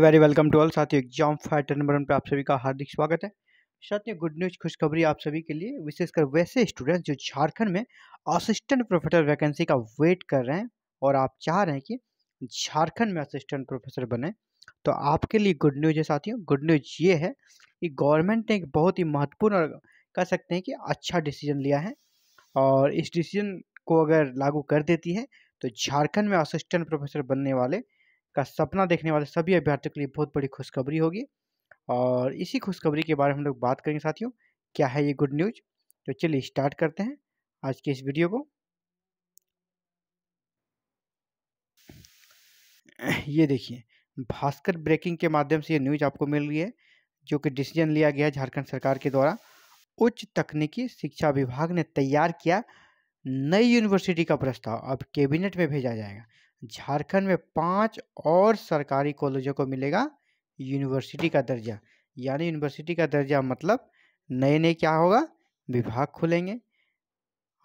very welcome to all साथियों exam fighter number one पर आप सभी का हार्दिक स्वागत है साथियों गुड न्यूज खुशखबरी आप सभी के लिए विशेषकर वैसे स्टूडेंट्स जो झारखंड में असिस्टेंट प्रोफेसर वैकेंसी का वेट कर रहे हैं और आप चाह रहे हैं कि झारखंड में असिस्टेंट प्रोफेसर बने तो आपके लिए गुड न्यूज है साथियों गुड न्यूज ये है कि गवर्नमेंट ने एक बहुत ही महत्वपूर्ण और कह सकते हैं कि अच्छा डिसीजन लिया है और इस डिसीजन को अगर लागू कर देती है तो झारखंड में असिस्टेंट प्रोफेसर बनने वाले का सपना देखने वाले सभी अभ्यर्थियों के लिए बहुत बड़ी खुशखबरी होगी और इसी खुशखबरी के बारे में हम लोग बात करेंगे साथियों क्या है ये गुड न्यूज तो चलिए स्टार्ट करते हैं आज के इस वीडियो को ये देखिए भास्कर ब्रेकिंग के माध्यम से ये न्यूज आपको मिल रही है जो कि डिसीजन लिया गया है झारखंड सरकार के द्वारा उच्च तकनीकी शिक्षा विभाग ने तैयार किया नई यूनिवर्सिटी का प्रस्ताव अब कैबिनेट में भेजा जाएगा झारखंड में पांच और सरकारी कॉलेजों को मिलेगा यूनिवर्सिटी का दर्जा यानी यूनिवर्सिटी का दर्जा मतलब नए नए क्या होगा विभाग खुलेंगे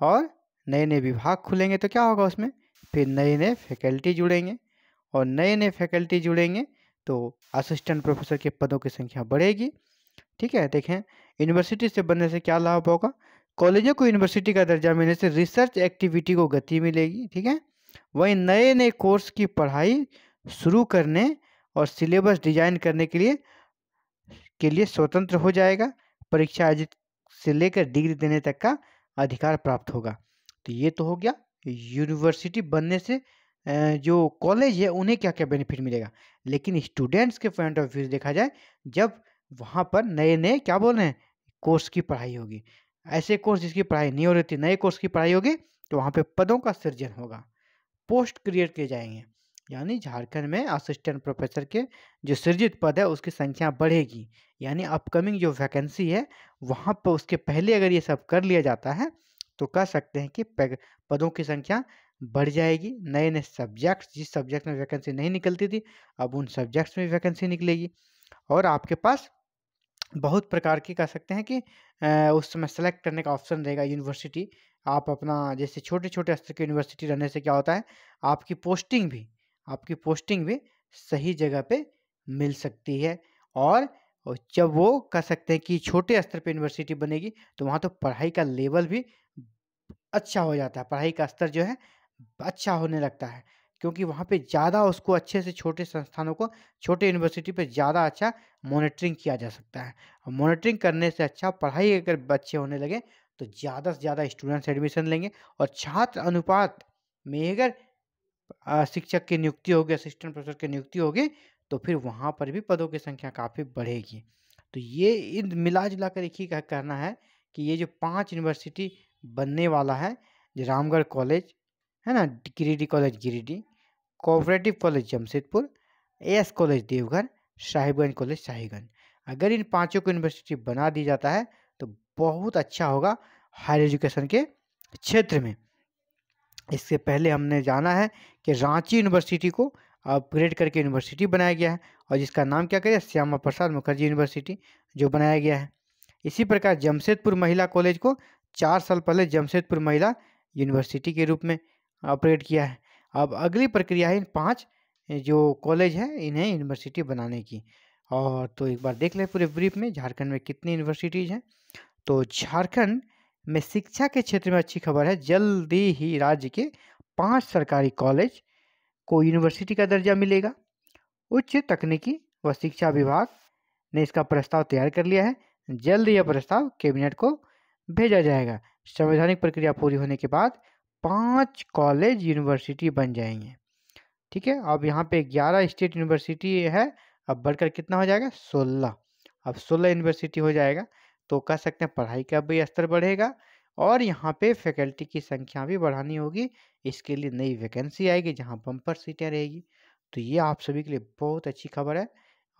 और नए नए विभाग खुलेंगे तो क्या होगा उसमें फिर नए नए फैकल्टी जुड़ेंगे और नए नए फैकल्टी जुड़ेंगे तो असिस्टेंट प्रोफेसर के पदों की संख्या बढ़ेगी ठीक है देखें यूनिवर्सिटी से बनने से क्या लाभ होगा कॉलेजों को यूनिवर्सिटी का दर्जा मिलने से रिसर्च एक्टिविटी को गति मिलेगी ठीक है वहीं नए नए कोर्स की पढ़ाई शुरू करने और सिलेबस डिजाइन करने के लिए के लिए स्वतंत्र हो जाएगा परीक्षा आयोजित से लेकर डिग्री देने तक का अधिकार प्राप्त होगा तो ये तो हो गया यूनिवर्सिटी बनने से जो कॉलेज है उन्हें क्या क्या बेनिफिट मिलेगा लेकिन स्टूडेंट्स के पॉइंट ऑफ व्यू देखा जाए जब वहाँ पर नए नए क्या बोल रहे हैं कोर्स की पढ़ाई होगी ऐसे कोर्स जिसकी पढ़ाई नहीं हो रही थी नए कोर्स की पढ़ाई होगी तो वहाँ पे पदों का सृजन होगा पोस्ट क्रिएट किए जाएंगे यानी झारखंड में असिस्टेंट प्रोफेसर के जो सृजित पद है उसकी संख्या बढ़ेगी यानी अपकमिंग जो वैकेंसी है वहाँ पर उसके पहले अगर ये सब कर लिया जाता है तो कह सकते हैं कि पदों की संख्या बढ़ जाएगी नए नए सब्जेक्ट्स जिस सब्जेक्ट में वैकेंसी नहीं निकलती थी अब उन सब्जेक्ट्स में वैकेंसी निकलेगी और आपके पास बहुत प्रकार की कह सकते हैं कि उस समय सेलेक्ट करने का ऑप्शन रहेगा यूनिवर्सिटी आप अपना जैसे छोटे छोटे स्तर की यूनिवर्सिटी रहने से क्या होता है आपकी पोस्टिंग भी आपकी पोस्टिंग भी सही जगह पे मिल सकती है और जब वो कह सकते हैं कि छोटे स्तर पे यूनिवर्सिटी बनेगी तो वहाँ तो पढ़ाई का लेवल भी अच्छा हो जाता है पढ़ाई का स्तर जो है अच्छा होने लगता है क्योंकि वहाँ पे ज़्यादा उसको अच्छे से छोटे संस्थानों को छोटे यूनिवर्सिटी पे ज़्यादा अच्छा मॉनिटरिंग किया जा सकता है और मॉनिटरिंग करने से अच्छा पढ़ाई अगर अच्छे होने लगे तो ज़्यादा से ज़्यादा स्टूडेंट्स एडमिशन लेंगे और छात्र अनुपात में अगर शिक्षक की नियुक्ति होगी असिस्टेंट प्रोफेसर की नियुक्ति होगी तो फिर वहाँ पर भी पदों की संख्या काफ़ी बढ़ेगी तो ये इन मिला जुला कर एक ही कहना है कि ये जो पांच यूनिवर्सिटी बनने वाला है रामगढ़ कॉलेज है ना Giridih college Giridih cooperative college Jamshedpur S college Deoghar Sahibganj college Shahiganj अगर इन पांचों को यूनिवर्सिटी बना दी जाता है बहुत अच्छा होगा हायर एजुकेशन के क्षेत्र में इससे पहले हमने जाना है कि रांची यूनिवर्सिटी को अपग्रेड करके यूनिवर्सिटी बनाया गया है और जिसका नाम क्या करें श्यामा प्रसाद मुखर्जी यूनिवर्सिटी जो बनाया गया है इसी प्रकार जमशेदपुर महिला कॉलेज को चार साल पहले जमशेदपुर महिला यूनिवर्सिटी के रूप में अपग्रेड किया है अब अगली प्रक्रिया है इन पाँच जो कॉलेज है इन्हें यूनिवर्सिटी बनाने की और तो एक बार देख लें पूरे ब्रीफ में झारखंड में कितनी यूनिवर्सिटीज़ हैं तो झारखंड में शिक्षा के क्षेत्र में अच्छी खबर है जल्दी ही राज्य के पांच सरकारी कॉलेज को यूनिवर्सिटी का दर्जा मिलेगा उच्च तकनीकी व शिक्षा विभाग ने इसका प्रस्ताव तैयार कर लिया है जल्द यह प्रस्ताव कैबिनेट को भेजा जाएगा संवैधानिक प्रक्रिया पूरी होने के बाद पांच कॉलेज यूनिवर्सिटी बन जाएंगे ठीक है अब यहाँ पे ग्यारह स्टेट यूनिवर्सिटी है अब बढ़कर कितना हो जाएगा सोलह अब सोलह यूनिवर्सिटी हो जाएगा तो कह सकते हैं पढ़ाई का भी स्तर बढ़ेगा और यहाँ पे फैकल्टी की संख्या भी बढ़ानी होगी इसके लिए नई वैकेंसी आएगी जहाँ बम्पर सीटें रहेगी तो ये आप सभी के लिए बहुत अच्छी खबर है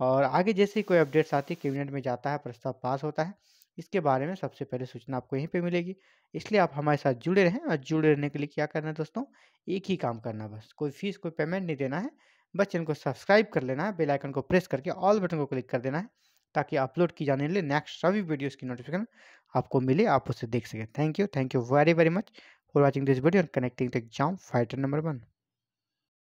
और आगे जैसे कोई अपडेट्स आती है कैबिनेट में जाता है प्रस्ताव पास होता है इसके बारे में सबसे पहले सूचना आपको यहीं पे मिलेगी इसलिए आप हमारे साथ जुड़े रहें और जुड़े रहने के लिए क्या करना है दोस्तों एक ही काम करना बस कोई फीस कोई पेमेंट नहीं देना है बस इनको सब्सक्राइब कर लेना है बेलाइकन को प्रेस करके ऑल बटन को क्लिक कर देना है ताकि अपलोड की जाने लिए नेक्स्ट सभी वीडियोस की नोटिफिकेशन आपको मिले आप उसे देख सकें thank you thank you very very much for watching this video and connecting the exam fighter number one